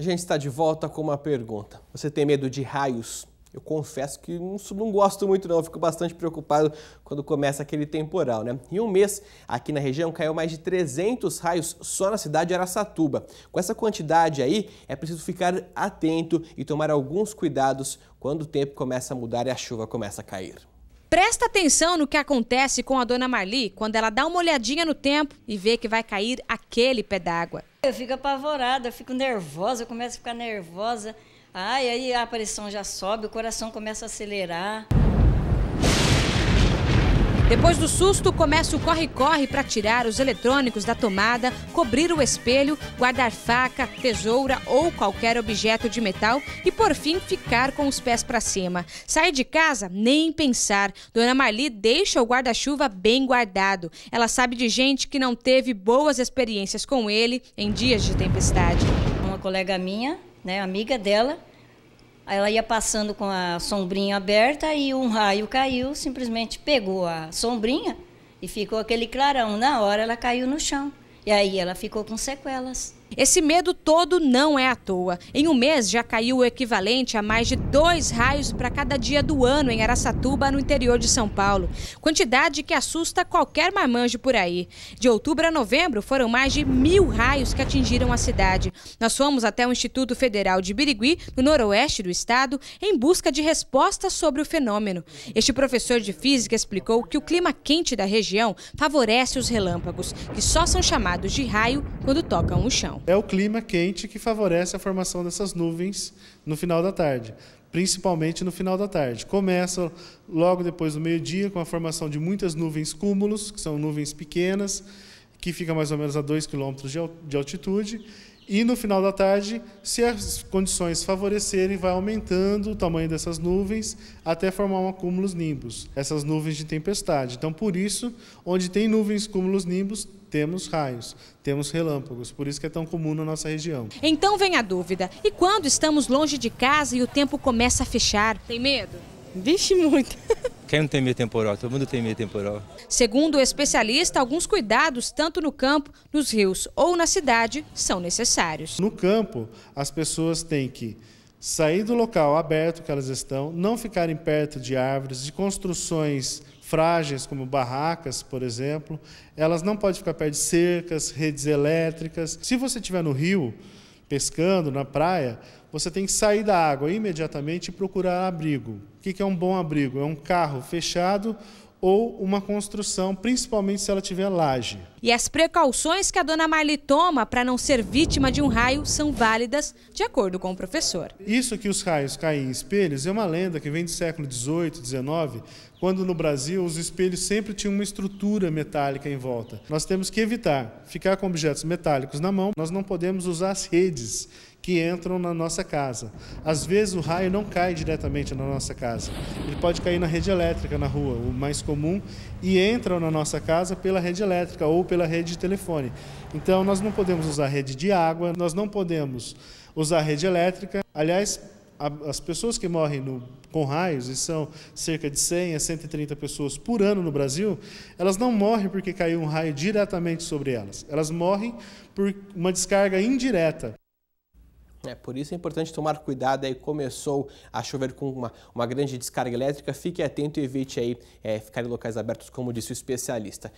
A gente está de volta com uma pergunta. Você tem medo de raios? Eu confesso que não, não gosto muito não, eu fico bastante preocupado quando começa aquele temporal, né? Em um mês, aqui na região, caiu mais de 300 raios só na cidade de Araçatuba. Com essa quantidade aí, é preciso ficar atento e tomar alguns cuidados quando o tempo começa a mudar e a chuva começa a cair. Presta atenção no que acontece com a dona Marli quando ela dá uma olhadinha no tempo e vê que vai cair aquele pé d'água. Eu fico apavorada, eu fico nervosa, eu começo a ficar nervosa. Ai, aí a pressão já sobe, o coração começa a acelerar. Depois do susto, começa o corre-corre para tirar os eletrônicos da tomada, cobrir o espelho, guardar faca, tesoura ou qualquer objeto de metal e, por fim, ficar com os pés para cima. Sair de casa? Nem pensar. Dona Marli deixa o guarda-chuva bem guardado. Ela sabe de gente que não teve boas experiências com ele em dias de tempestade. Uma colega minha, né, amiga dela, ela ia passando com a sombrinha aberta e um raio caiu, simplesmente pegou a sombrinha e ficou aquele clarão. Na hora ela caiu no chão. E aí ela ficou com sequelas. Esse medo todo não é à toa. Em um mês já caiu o equivalente a mais de dois raios para cada dia do ano em Araçatuba, no interior de São Paulo. Quantidade que assusta qualquer marmanjo por aí. De outubro a novembro foram mais de mil raios que atingiram a cidade. Nós fomos até o Instituto Federal de Birigui, no noroeste do estado, em busca de respostas sobre o fenômeno. Este professor de física explicou que o clima quente da região favorece os relâmpagos, que só são chamados de raio quando tocam o chão. É o clima quente que favorece a formação dessas nuvens no final da tarde, principalmente no final da tarde. Começa logo depois do meio-dia com a formação de muitas nuvens cúmulos, que são nuvens pequenas, que ficam mais ou menos a 2 km de altitude, e no final da tarde, se as condições favorecerem, vai aumentando o tamanho dessas nuvens até formar um acúmulos nimbus, essas nuvens de tempestade. Então, por isso, onde tem nuvens cúmulos nimbus, temos raios, temos relâmpagos, por isso que é tão comum na nossa região. Então vem a dúvida: e quando estamos longe de casa e o tempo começa a fechar, tem medo? Vixe, muito. Quem não tem medo temporal? Todo mundo tem medo temporal. Segundo o especialista, alguns cuidados, tanto no campo, nos rios ou na cidade, são necessários. No campo, as pessoas têm que sair do local aberto que elas estão, não ficarem perto de árvores, de construções frágeis, como barracas, por exemplo. Elas não podem ficar perto de cercas, redes elétricas. Se você estiver no rio, pescando na praia, você tem que sair da água imediatamente e procurar abrigo. O que é um bom abrigo? É um carro fechado ou uma construção, principalmente se ela tiver laje. E as precauções que a dona Marli toma para não ser vítima de um raio são válidas, de acordo com o professor. Isso que os raios caem em espelhos é uma lenda que vem do século XVIII, XIX, quando no Brasil os espelhos sempre tinham uma estrutura metálica em volta. Nós temos que evitar ficar com objetos metálicos na mão, nós não podemos usar as redes que entram na nossa casa. Às vezes o raio não cai diretamente na nossa casa, ele pode cair na rede elétrica na rua, o mais comum, e entram na nossa casa pela rede elétrica ou pela rede de telefone. Então nós não podemos usar rede de água, nós não podemos usar rede elétrica. Aliás, as pessoas que morrem no, com raios, e são cerca de 100 a 130 pessoas por ano no Brasil, elas não morrem porque caiu um raio diretamente sobre elas. Elas morrem por uma descarga indireta. É, por isso é importante tomar cuidado aí, começou a chover com uma, uma grande descarga elétrica, fique atento e evite aí é, ficar em locais abertos, como disse o especialista.